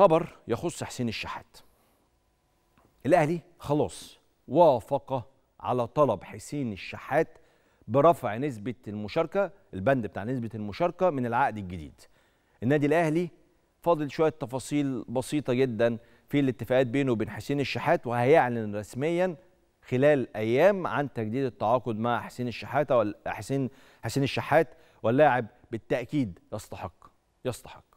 خبر يخص حسين الشحات الاهلي خلاص وافق على طلب حسين الشحات برفع نسبه المشاركه البند بتاع نسبه المشاركه من العقد الجديد النادي الاهلي فاضل شويه تفاصيل بسيطه جدا في الاتفاقات بينه وبين حسين الشحات وهيعلن رسميا خلال ايام عن تجديد التعاقد مع حسين الشحاته حسين حسين الشحات واللاعب بالتاكيد يستحق يستحق